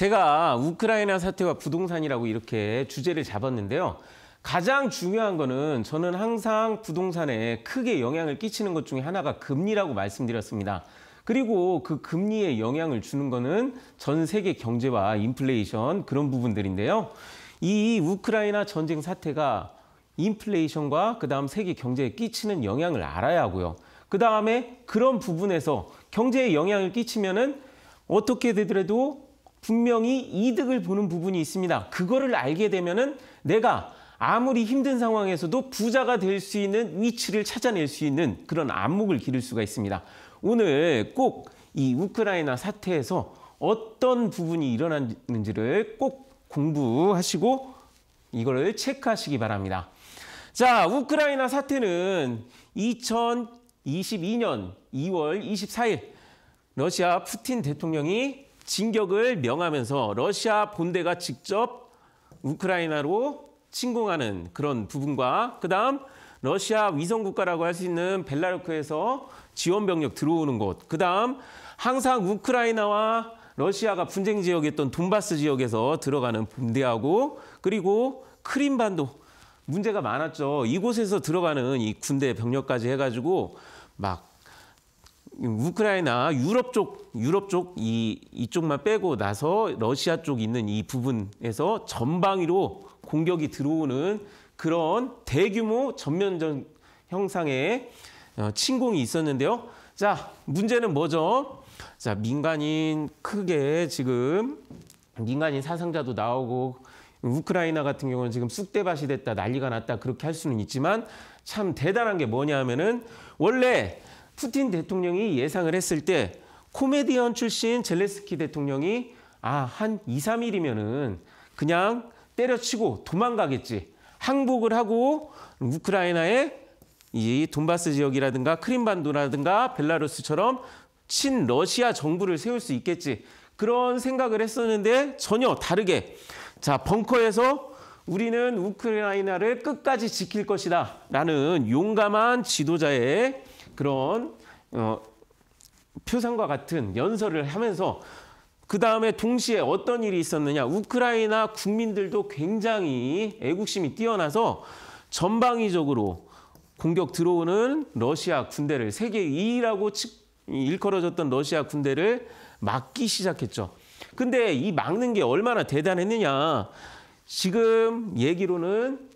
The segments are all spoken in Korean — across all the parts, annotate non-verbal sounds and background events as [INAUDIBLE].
제가 우크라이나 사태와 부동산이라고 이렇게 주제를 잡았는데요. 가장 중요한 거는 저는 항상 부동산에 크게 영향을 끼치는 것 중에 하나가 금리라고 말씀드렸습니다. 그리고 그 금리에 영향을 주는 거는 전 세계 경제와 인플레이션 그런 부분들인데요. 이 우크라이나 전쟁 사태가 인플레이션과 그다음 세계 경제에 끼치는 영향을 알아야 하고요. 그다음에 그런 부분에서 경제에 영향을 끼치면은 어떻게 되더라도 분명히 이득을 보는 부분이 있습니다. 그거를 알게 되면은 내가 아무리 힘든 상황에서도 부자가 될 수 있는 위치를 찾아낼 수 있는 그런 안목을 기를 수가 있습니다. 오늘 꼭 이 우크라이나 사태에서 어떤 부분이 일어났는지를 꼭 공부하시고 이거를 체크하시기 바랍니다. 자, 우크라이나 사태는 2022년 2월 24일 러시아 푸틴 대통령이 진격을 명하면서 러시아 본대가 직접 우크라이나로 침공하는 그런 부분과 그다음 러시아 위성 국가라고 할 수 있는 벨라루크에서 지원 병력 들어오는 곳. 그다음 항상 우크라이나와 러시아가 분쟁 지역이었던 돈바스 지역에서 들어가는 분대하고 그리고 크림반도 문제가 많았죠. 이곳에서 들어가는 이 군대 병력까지 해가지고 막 우크라이나 유럽 쪽 유럽 쪽 이 이쪽만 빼고 나서 러시아 쪽 있는 이 부분에서 전방위로 공격이 들어오는 그런 대규모 전면전 형상의 어, 침공이 있었는데요. 자, 문제는 뭐죠? 자, 민간인 크게 지금 민간인 사상자도 나오고 우크라이나 같은 경우는 지금 쑥대밭이 됐다 난리가 났다 그렇게 할 수는 있지만 참 대단한 게 뭐냐 하면은 원래 푸틴 대통령이 예상을 했을 때 코미디언 출신 젤레스키 대통령이 아, 한 2, 3일이면은 그냥 때려치고 도망가겠지. 항복을 하고 우크라이나의 이 돈바스 지역이라든가 크림반도라든가 벨라루스처럼 친러시아 정부를 세울 수 있겠지. 그런 생각을 했었는데 전혀 다르게 자, 벙커에서 우리는 우크라이나를 끝까지 지킬 것이다. 라는 용감한 지도자의 그런 어, 표상과 같은 연설을 하면서 그 다음에 동시에 어떤 일이 있었느냐. 우크라이나 국민들도 굉장히 애국심이 뛰어나서 전방위적으로 공격 들어오는 러시아 군대를 세계 2위라고 일컬어졌던 러시아 군대를 막기 시작했죠. 근데 이 막는 게 얼마나 대단했느냐. 지금 얘기로는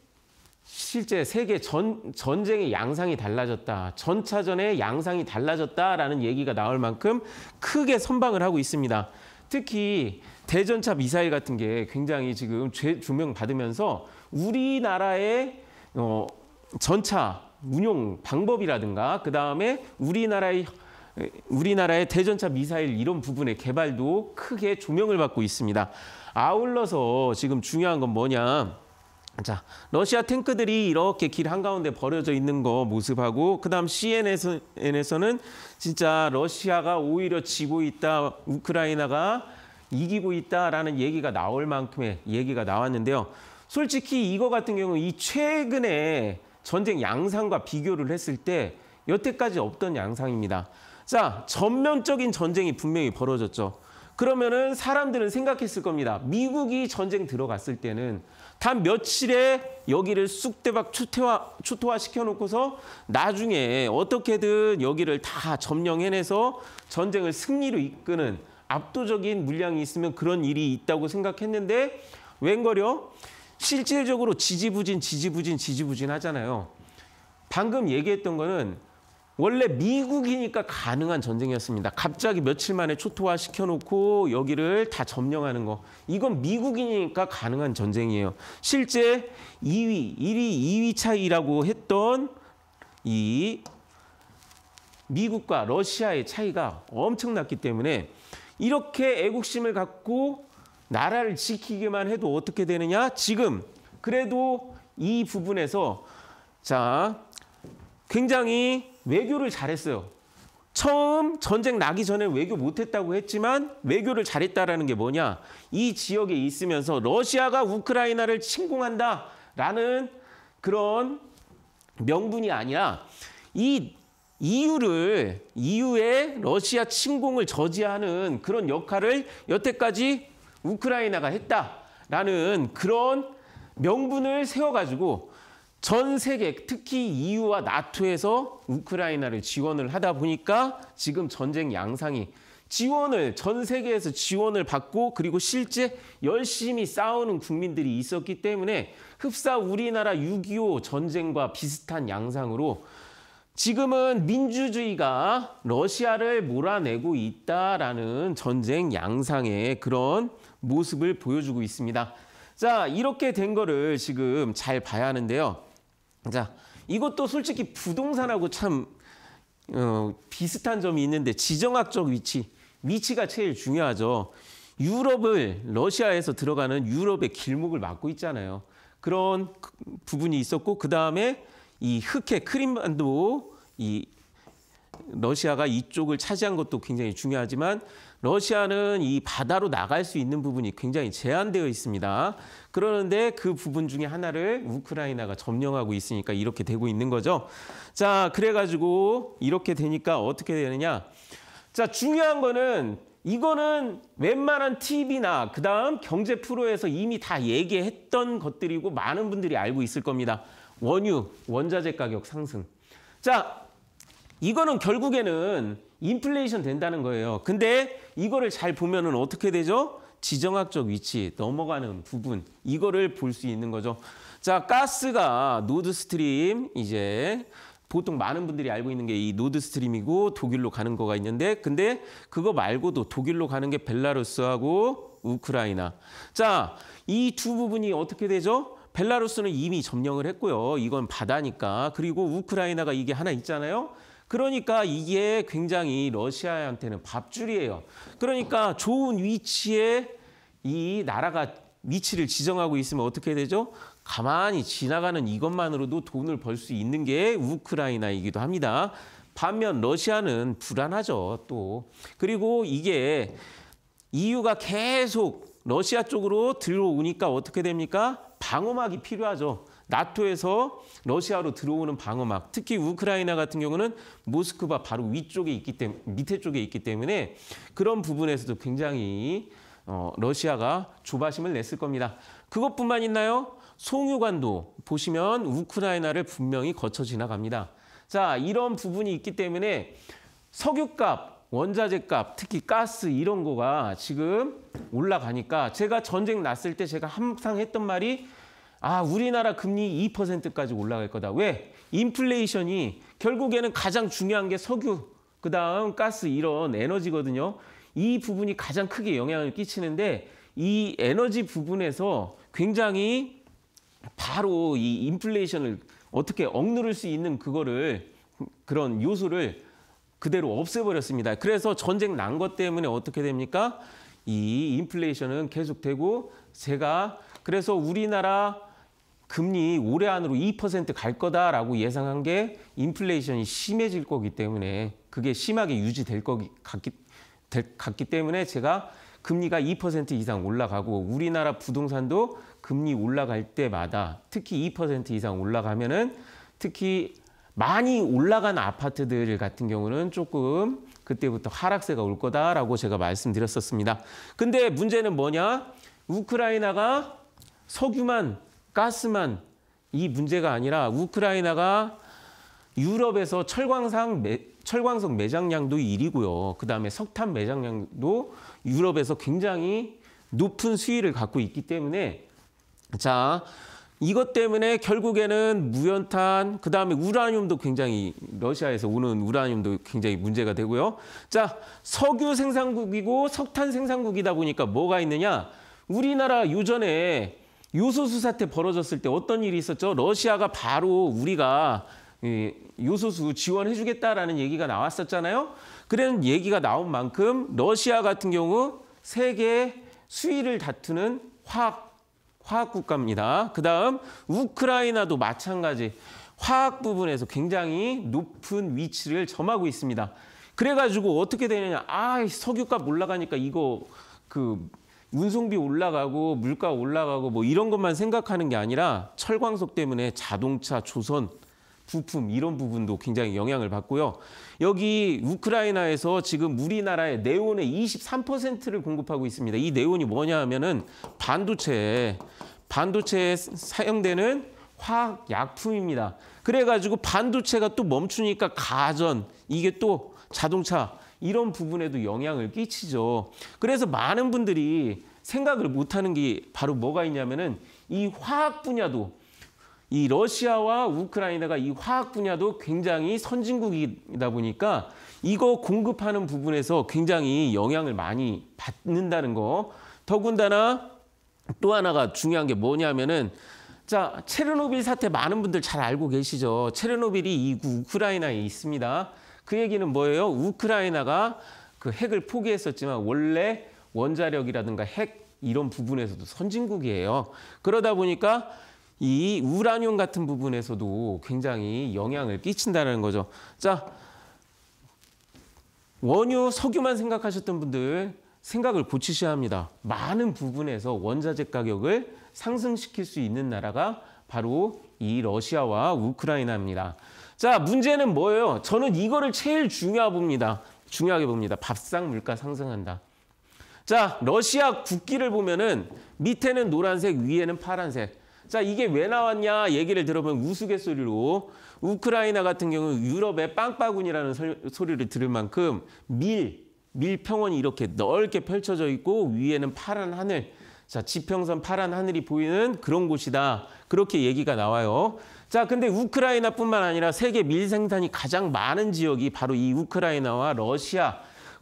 실제 세계 전, 전쟁의 양상이 달라졌다. 전차전의 양상이 달라졌다라는 얘기가 나올 만큼 크게 선방을 하고 있습니다. 특히 대전차 미사일 같은 게 굉장히 지금 조명받으면서 우리나라의 어, 전차 운용 방법이라든가 그다음에 우리나라의 우리나라의 대전차 미사일 이런 부분의 개발도 크게 조명을 받고 있습니다. 아울러서 지금 중요한 건 뭐냐? 자, 러시아 탱크들이 이렇게 길 한가운데 버려져 있는 거 모습하고 그다음 CNN에서는 진짜 러시아가 오히려 지고 있다. 우크라이나가 이기고 있다라는 얘기가 나올 만큼의 얘기가 나왔는데요. 솔직히 이거 같은 경우 이 최근에 전쟁 양상과 비교를 했을 때 여태까지 없던 양상입니다. 자, 전면적인 전쟁이 분명히 벌어졌죠. 그러면은 사람들은 생각했을 겁니다. 미국이 전쟁 들어갔을 때는 단 며칠에 여기를 쑥대박 초태화, 초토화 시켜놓고서 나중에 어떻게든 여기를 다 점령해내서 전쟁을 승리로 이끄는 압도적인 물량이 있으면 그런 일이 있다고 생각했는데 웬걸요? 실질적으로 지지부진, 지지부진, 지지부진 하잖아요. 방금 얘기했던 거는 원래 미국이니까 가능한 전쟁이었습니다. 갑자기 며칠 만에 초토화 시켜놓고 여기를 다 점령하는 거. 이건 미국이니까 가능한 전쟁이에요. 실제 2위, 1위, 2위 차이라고 했던 이 미국과 러시아의 차이가 엄청났기 때문에 이렇게 애국심을 갖고 나라를 지키기만 해도 어떻게 되느냐? 지금 그래도 이 부분에서 자 굉장히 외교를 잘했어요. 처음 전쟁 나기 전에 외교 못했다고 했지만 외교를 잘했다라는 게 뭐냐? 이 지역에 있으면서 러시아가 우크라이나를 침공한다라는 그런 명분이 아니라 이 이유를 이유의 러시아 침공을 저지하는 그런 역할을 여태까지 우크라이나가 했다라는 그런 명분을 세워가지고 전 세계 특히 EU와 나토에서 우크라이나를 지원을 하다 보니까 지금 전쟁 양상이 지원을 전 세계에서 지원을 받고 그리고 실제 열심히 싸우는 국민들이 있었기 때문에 흡사 우리나라 6.25 전쟁과 비슷한 양상으로 지금은 민주주의가 러시아를 몰아내고 있다라는 전쟁 양상의 그런 모습을 보여주고 있습니다. 자, 이렇게 된 거를 지금 잘 봐야 하는데요. 자, 이것도 솔직히 부동산하고 참 어, 비슷한 점이 있는데 지정학적 위치, 위치가 제일 중요하죠. 유럽을 러시아에서 들어가는 유럽의 길목을 막고 있잖아요. 그런 그 부분이 있었고 그 다음에 이 흑해 크림반도 이 러시아가 이쪽을 차지한 것도 굉장히 중요하지만 러시아는 이 바다로 나갈 수 있는 부분이 굉장히 제한되어 있습니다. 그러는데 그 부분 중에 하나를 우크라이나가 점령하고 있으니까 이렇게 되고 있는 거죠. 자, 그래가지고 이렇게 되니까 어떻게 되느냐. 자, 중요한 거는 이거는 웬만한 TV나 그다음 경제 프로에서 이미 다 얘기했던 것들이고 많은 분들이 알고 있을 겁니다. 원유, 원자재 가격 상승. 자, 이거는 결국에는 인플레이션 된다는 거예요. 근데 이거를 잘 보면은 어떻게 되죠? 지정학적 위치 넘어가는 부분 이거를 볼 수 있는 거죠. 자, 가스가 노드 스트림 이제 보통 많은 분들이 알고 있는 게 이 노드 스트림이고 독일로 가는 거가 있는데 근데 그거 말고도 독일로 가는 게 벨라루스하고 우크라이나. 자, 이 두 부분이 어떻게 되죠? 벨라루스는 이미 점령을 했고요. 이건 바다니까. 그리고 우크라이나가 이게 하나 있잖아요. 그러니까 이게 굉장히 러시아한테는 밥줄이에요. 그러니까 좋은 위치에 이 나라가 위치를 지정하고 있으면 어떻게 되죠? 가만히 지나가는 이것만으로도 돈을 벌 수 있는 게 우크라이나이기도 합니다. 반면 러시아는 불안하죠, 또. 그리고 이게 EU가 계속 러시아 쪽으로 들어오니까 어떻게 됩니까? 방어막이 필요하죠. 나토에서 러시아로 들어오는 방어막, 특히 우크라이나 같은 경우는 모스크바 바로 위쪽에 있기 때문에 밑에 쪽에 있기 때문에 그런 부분에서도 굉장히 어, 러시아가 조바심을 냈을 겁니다. 그것뿐만 있나요? 송유관도 보시면 우크라이나를 분명히 거쳐 지나갑니다. 자, 이런 부분이 있기 때문에 석유값, 원자재값, 특히 가스 이런 거가 지금 올라가니까 제가 전쟁 났을 때 제가 항상 했던 말이 아, 우리나라 금리 2%까지 올라갈 거다. 왜? 인플레이션이 결국에는 가장 중요한 게 석유, 그다음 가스 이런 에너지거든요. 이 부분이 가장 크게 영향을 끼치는데 이 에너지 부분에서 굉장히 바로 이 인플레이션을 어떻게 억누를 수 있는 그거를 그런 요소를 그대로 없애버렸습니다. 그래서 전쟁 난 것 때문에 어떻게 됩니까? 이 인플레이션은 계속되고 제가 그래서 우리나라 금리 올해 안으로 2%갈 거다라고 예상한 게 인플레이션이 심해질 거기 때문에 그게 심하게 유지될 거기 같기, 될, 같기 때문에 제가 금리가 2% 이상 올라가고 우리나라 부동산도 금리 올라갈 때마다 특히 2% 이상 올라가면은 특히 많이 올라간 아파트들 같은 경우는 조금 그때부터 하락세가 올 거다라고 제가 말씀드렸었습니다. 근데 문제는 뭐냐? 우크라이나가 석유만 가스만 이 문제가 아니라 우크라이나가 유럽에서 철광상 철광석 매장량도 1위고요. 그다음에 석탄 매장량도 유럽에서 굉장히 높은 수위를 갖고 있기 때문에 자 이것 때문에 결국에는 무연탄, 그 다음에 우라늄도 굉장히 러시아에서 오는 우라늄도 굉장히 문제가 되고요. 자, 석유 생산국이고 석탄 생산국이다 보니까 뭐가 있느냐? 우리나라 요전에 요소수 사태 벌어졌을 때 어떤 일이 있었죠? 러시아가 바로 우리가 요소수 지원해주겠다라는 얘기가 나왔었잖아요. 그런 얘기가 나온 만큼 러시아 같은 경우 세계 수위를 다투는 화학 화학 국가입니다. 그다음 우크라이나도 마찬가지 화학 부분에서 굉장히 높은 위치를 점하고 있습니다. 그래가지고 어떻게 되느냐? 아 석유값 올라가니까 이거 그 운송비 올라가고 물가 올라가고 뭐 이런 것만 생각하는 게 아니라 철광석 때문에 자동차, 조선, 부품 이런 부분도 굉장히 영향을 받고요. 여기 우크라이나에서 지금 우리나라에 네온의 23%를 공급하고 있습니다. 이 네온이 뭐냐 하면은 반도체 반도체에 사용되는 화학 약품입니다. 그래가지고 반도체가 또 멈추니까 가전 이게 또 자동차 이런 부분에도 영향을 끼치죠. 그래서 많은 분들이 생각을 못하는 게 바로 뭐가 있냐면은 이 화학 분야도 이 러시아와 우크라이나가 이 화학 분야도 굉장히 선진국이다 보니까 이거 공급하는 부분에서 굉장히 영향을 많이 받는다는 거. 더군다나 또 하나가 중요한 게 뭐냐면은 자, 체르노빌 사태 많은 분들 잘 알고 계시죠. 체르노빌이 이 우크라이나에 있습니다. 그 얘기는 뭐예요? 우크라이나가 그 핵을 포기했었지만 원래 원자력이라든가 핵 이런 부분에서도 선진국이에요. 그러다 보니까 이 우라늄 같은 부분에서도 굉장히 영향을 끼친다는 거죠. 자, 원유, 석유만 생각하셨던 분들 생각을 고치셔야 합니다. 많은 부분에서 원자재 가격을 상승시킬 수 있는 나라가 바로 이 러시아와 우크라이나입니다. 자, 문제는 뭐예요? 저는 이거를 제일 중요하 봅니다. 중요하게 봅니다. 밥상 물가 상승한다. 자, 러시아 국기를 보면은 밑에는 노란색, 위에는 파란색. 자, 이게 왜 나왔냐 얘기를 들어보면 우스갯소리로 우크라이나 같은 경우 유럽의 빵바구니라는 소리를 들을 만큼 밀, 밀평원이 이렇게 넓게 펼쳐져 있고 위에는 파란 하늘, 자 지평선 파란 하늘이 보이는 그런 곳이다. 그렇게 얘기가 나와요. 자, 근데 우크라이나뿐만 아니라 세계 밀생산이 가장 많은 지역이 바로 이 우크라이나와 러시아.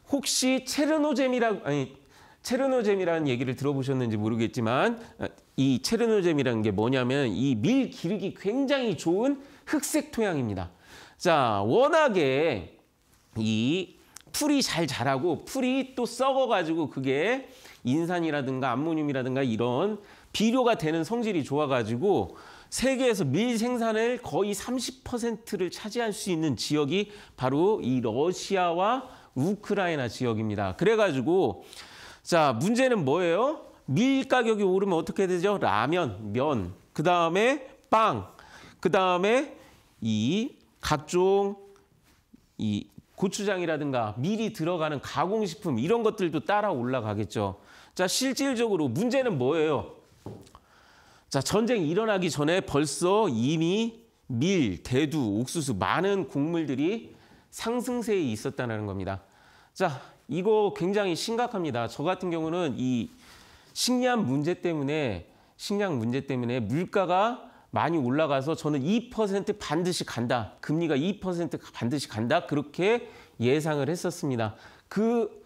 혹시 체르노잼이라 아니 체르노잼이라는 얘기를 들어보셨는지 모르겠지만 어, 이 체르노잼이라는 게 뭐냐면 이 밀 기르기 굉장히 좋은 흑색 토양입니다. 자, 워낙에 이 풀이 잘 자라고 풀이 또 썩어가지고 그게 인산이라든가 암모늄이라든가 이런 비료가 되는 성질이 좋아가지고 세계에서 밀 생산을 거의 30%를 차지할 수 있는 지역이 바로 이 러시아와 우크라이나 지역입니다. 그래가지고 자 문제는 뭐예요? 밀 가격이 오르면 어떻게 되죠? 라면, 면, 그 다음에 빵, 그 다음에 이 각종 이 고추장이라든가 밀이 들어가는 가공식품 이런 것들도 따라 올라가겠죠. 자 실질적으로 문제는 뭐예요? 자, 전쟁이 일어나기 전에 벌써 이미 밀, 대두, 옥수수 많은 곡물들이 상승세에 있었다는 겁니다. 자, 이거 굉장히 심각합니다. 저 같은 경우는 이 식량 문제 때문에 식량 문제 때문에 물가가 많이 올라가서 저는 2% 반드시 간다. 금리가 2% 반드시 간다. 그렇게 예상을 했었습니다. 그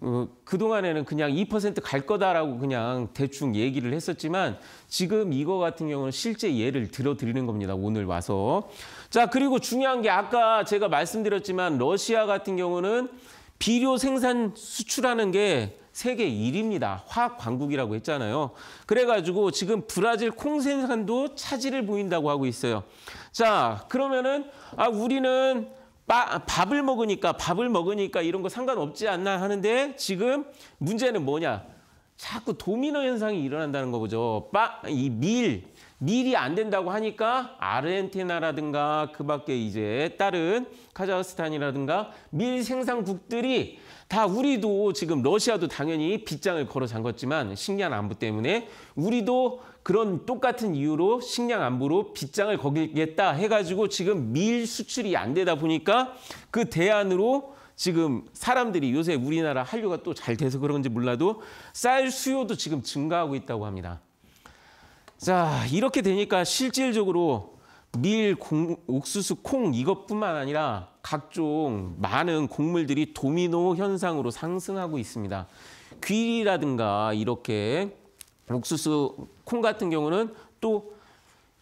어, 그동안에는 그냥 2%갈 거다라고 그냥 대충 얘기를 했었지만 지금 이거 같은 경우는 실제 예를 들어드리는 겁니다. 오늘 와서. 자, 그리고 중요한 게 아까 제가 말씀드렸지만 러시아 같은 경우는 비료 생산 수출하는 게 세계 1위입니다. 화학 광국이라고 했잖아요. 그래가지고 지금 브라질 콩 생산도 차질을 보인다고 하고 있어요. 자, 그러면은 아 우리는 바, 밥을 먹으니까 밥을 먹으니까 이런 거 상관없지 않나 하는데 지금 문제는 뭐냐? 자꾸 도미노 현상이 일어난다는 거죠. 보빠이 밀, 밀이 안 된다고 하니까 아르헨티나라든가 그 밖에 이제 다른 카자흐스탄이라든가 밀 생산국들이 다 우리도 지금 러시아도 당연히 빗장을 걸어 잠궜지만 신기한 안부 때문에 우리도 그런 똑같은 이유로 식량 안보로 빗장을 거기겠다 해가지고 지금 밀 수출이 안 되다 보니까 그 대안으로 지금 사람들이 요새 우리나라 한류가 또 잘 돼서 그런지 몰라도 쌀 수요도 지금 증가하고 있다고 합니다. 자 이렇게 되니까 실질적으로 밀, 공, 옥수수, 콩 이것뿐만 아니라 각종 많은 곡물들이 도미노 현상으로 상승하고 있습니다. 귀리라든가 이렇게 옥수수 콩 같은 경우는 또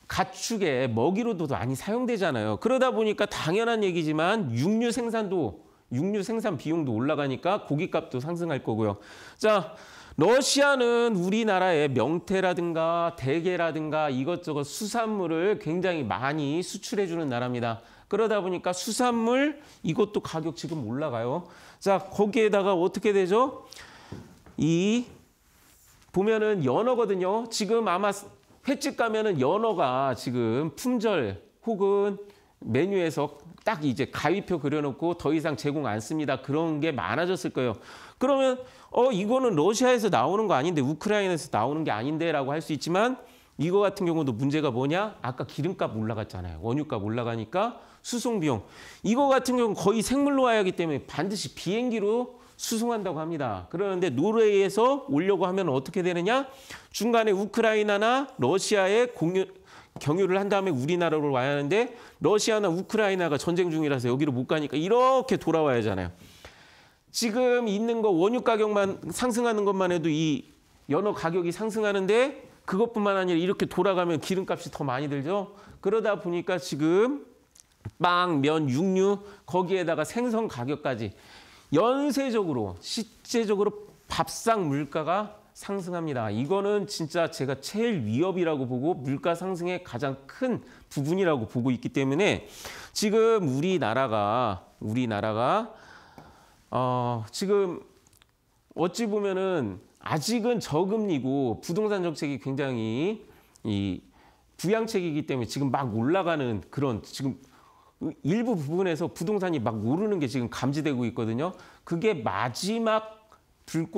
가축의 먹이로도 많이 사용되잖아요. 그러다 보니까 당연한 얘기지만 육류 생산도 육류 생산 비용도 올라가니까 고기값도 상승할 거고요. 자, 러시아는 우리나라의 명태라든가 대게라든가 이것저것 수산물을 굉장히 많이 수출해주는 나라입니다. 그러다 보니까 수산물 이것도 가격 지금 올라가요. 자, 거기에다가 어떻게 되죠? 이 보면은 연어거든요. 지금 아마 횟집 가면은 연어가 지금 품절 혹은 메뉴에서 딱 이제 가위표 그려놓고 더 이상 제공 안 씁니다. 그런 게 많아졌을 거예요. 그러면 어 이거는 러시아에서 나오는 거 아닌데 우크라이나에서 나오는 게 아닌데라고 할 수 있지만 이거 같은 경우도 문제가 뭐냐? 아까 기름값 올라갔잖아요. 원유값 올라가니까 수송 비용. 이거 같은 경우는 거의 생물로 와야 하기 때문에 반드시 비행기로 수송한다고 합니다. 그런데 노르웨이에서 오려고 하면 어떻게 되느냐? 중간에 우크라이나나 러시아에 공유, 경유를 한 다음에 우리나라로 와야 하는데 러시아나 우크라이나가 전쟁 중이라서 여기로 못 가니까 이렇게 돌아와야 하잖아요. 지금 있는 거 원유 가격만 상승하는 것만 해도 이 연어 가격이 상승하는데 그것뿐만 아니라 이렇게 돌아가면 기름값이 더 많이 들죠. 그러다 보니까 지금 빵, 면, 육류 거기에다가 생선 가격까지 연쇄적으로 실제적으로 밥상 물가가 상승합니다. 이거는 진짜 제가 제일 위협이라고 보고 물가 상승의 가장 큰 부분이라고 보고 있기 때문에 지금 우리나라가 우리나라가 어, 지금 어찌 보면은 아직은 저금리고 부동산 정책이 굉장히 이 부양책이기 때문에 지금 막 올라가는 그런 지금 일부 부분에서 부동산이 막 오르는 게 지금 감지되고 있거든요. 그게 마지막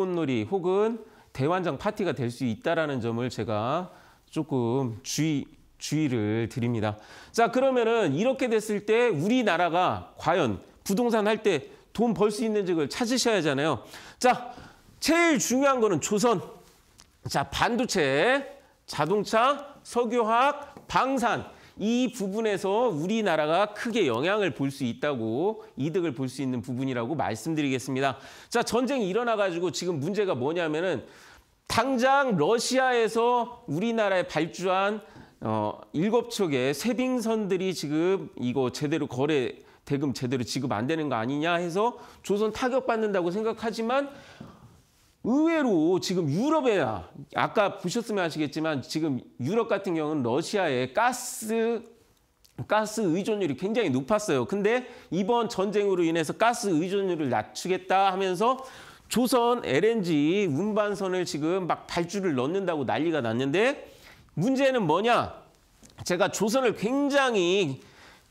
불꽃놀이 혹은 대환장 파티가 될 수 있다라는 점을 제가 조금 주의 주의를 드립니다. 자, 그러면은 이렇게 됐을 때 우리나라가 과연 부동산 할 때 돈 벌 수 있는 지을 찾으셔야 하잖아요. 자, 제일 중요한 거는 조선. 자, 반도체, 자동차, 석유화학, 방산. 이 부분에서 우리나라가 크게 영향을 볼 수 있다고 이득을 볼 수 있는 부분이라고 말씀드리겠습니다. 자, 전쟁이 일어나 가지고 지금 문제가 뭐냐면은 당장 러시아에서 우리나라에 발주한 어, 일곱 척의 세빙선들이 지금 이거 제대로 거래 대금 제대로 지급 안 되는 거 아니냐 해서 조선 타격받는다고 생각하지만 의외로 지금 유럽에 아까 보셨으면 아시겠지만 지금 유럽 같은 경우는 러시아의 가스 가스 의존율이 굉장히 높았어요. 근데 이번 전쟁으로 인해서 가스 의존율을 낮추겠다 하면서 조선 LNG 운반선을 지금 막 발주를 넣는다고 난리가 났는데 문제는 뭐냐? 제가 조선을 굉장히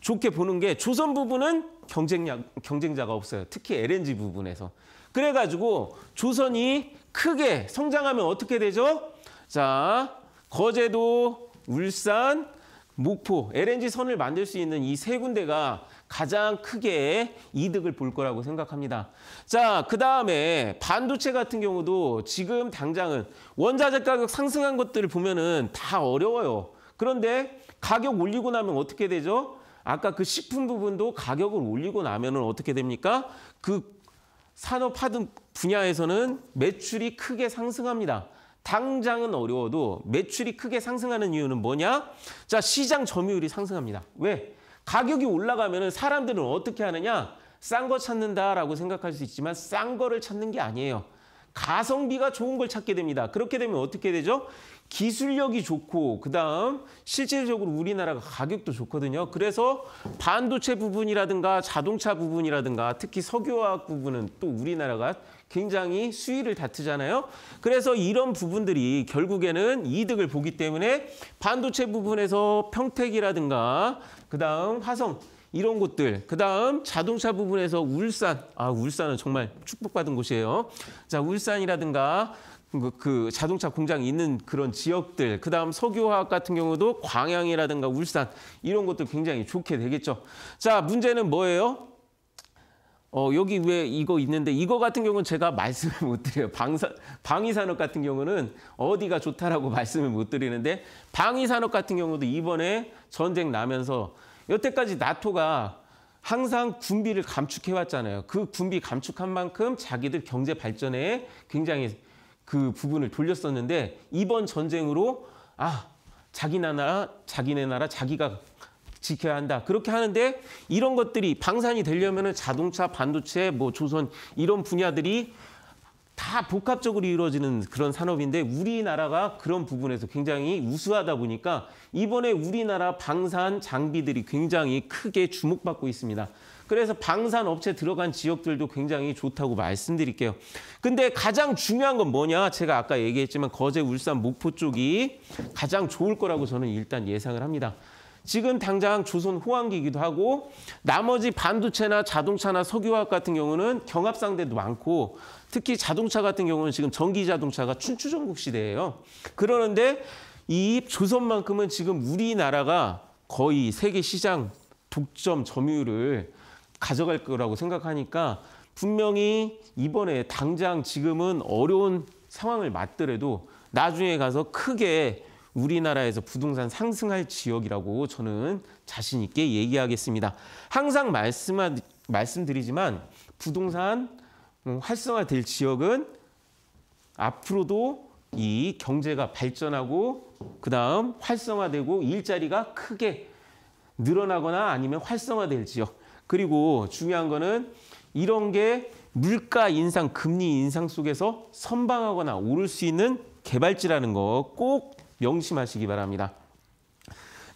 좋게 보는 게 조선 부분은 경쟁력, 경쟁자가 없어요. 특히 LNG 부분에서. 그래가지고 조선이 크게 성장하면 어떻게 되죠? 자, 거제도, 울산, 목포, LNG 선을 만들 수 있는 이 세 군데가 가장 크게 이득을 볼 거라고 생각합니다. 자, 그 다음에 반도체 같은 경우도 지금 당장은 원자재 가격 상승한 것들을 보면은 다 어려워요. 그런데 가격 올리고 나면 어떻게 되죠? 아까 그 식품 부분도 가격을 올리고 나면은 어떻게 됩니까? 그 산업 화등 분야에서는 매출이 크게 상승합니다. 당장은 어려워도 매출이 크게 상승하는 이유는 뭐냐? 자, 시장 점유율이 상승합니다. 왜? 가격이 올라가면 사람들은 어떻게 하느냐? 싼 거 찾는다라고 생각할 수 있지만 싼 거를 찾는 게 아니에요. 가성비가 좋은 걸 찾게 됩니다. 그렇게 되면 어떻게 되죠? 기술력이 좋고 그다음 실질적으로 우리나라가 가격도 좋거든요. 그래서 반도체 부분이라든가 자동차 부분이라든가 특히 석유화학 부분은 또 우리나라가 굉장히 수위를 다투잖아요. 그래서 이런 부분들이 결국에는 이득을 보기 때문에 반도체 부분에서 평택이라든가 그다음 화성 이런 곳들, 그다음 자동차 부분에서 울산, 아 울산은 정말 축복받은 곳이에요. 자 울산이라든가 그, 그 자동차 공장이 있는 그런 지역들, 그다음 석유화학 같은 경우도 광양이라든가 울산 이런 것도 굉장히 좋게 되겠죠. 자, 문제는 뭐예요? 어, 여기 왜 이거 있는데 이거 같은 경우는 제가 말씀을 못 드려요. 방사, 방위산업 같은 경우는 어디가 좋다라고 [LAUGHS] 말씀을 못 드리는데 방위산업 같은 경우도 이번에 전쟁 나면서 여태까지 나토가 항상 군비를 감축해왔잖아요. 그 군비 감축한 만큼 자기들 경제 발전에 굉장히 그 부분을 돌렸었는데 이번 전쟁으로 아 자기 나라 자기네 나라 자기가 지켜야 한다 그렇게 하는데 이런 것들이 방산이 되려면은 자동차 반도체 뭐 조선 이런 분야들이 다 복합적으로 이루어지는 그런 산업인데 우리나라가 그런 부분에서 굉장히 우수하다 보니까 이번에 우리나라 방산 장비들이 굉장히 크게 주목받고 있습니다. 그래서 방산 업체 들어간 지역들도 굉장히 좋다고 말씀드릴게요. 근데 가장 중요한 건 뭐냐? 제가 아까 얘기했지만 거제, 울산, 목포 쪽이 가장 좋을 거라고 저는 일단 예상을 합니다. 지금 당장 조선 호황기이기도 하고 나머지 반도체나 자동차나 석유화학 같은 경우는 경합상대도 많고 특히 자동차 같은 경우는 지금 전기 자동차가 춘추전국 시대예요. 그러는데 이 조선만큼은 지금 우리나라가 거의 세계 시장 독점 점유율을 가져갈 거라고 생각하니까 분명히 이번에 당장 지금은 어려운 상황을 맞더라도 나중에 가서 크게 우리나라에서 부동산 상승할 지역이라고 저는 자신 있게 얘기하겠습니다. 항상 말씀하, 말씀드리지만 부동산 음, 활성화될 지역은 앞으로도 이 경제가 발전하고 그다음 활성화되고 일자리가 크게 늘어나거나 아니면 활성화될 지역 그리고 중요한 거는 이런 게 물가 인상, 금리 인상 속에서 선방하거나 오를 수 있는 개발지라는 거 꼭 명심하시기 바랍니다.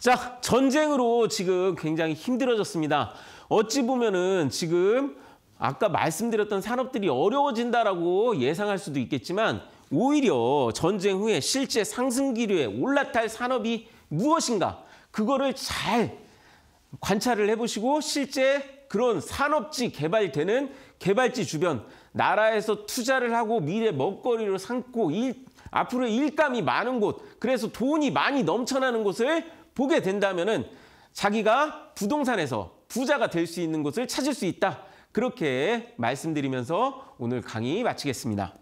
자, 전쟁으로 지금 굉장히 힘들어졌습니다. 어찌 보면은 지금 아까 말씀드렸던 산업들이 어려워진다라고 예상할 수도 있겠지만 오히려 전쟁 후에 실제 상승 기류에 올라탈 산업이 무엇인가 그거를 잘 관찰을 해보시고 실제 그런 산업지 개발되는 개발지 주변 나라에서 투자를 하고 미래 먹거리로 삼고 일, 앞으로 일감이 많은 곳 그래서 돈이 많이 넘쳐나는 곳을 보게 된다면은 자기가 부동산에서 부자가 될 수 있는 곳을 찾을 수 있다. 그렇게 말씀드리면서 오늘 강의 마치겠습니다.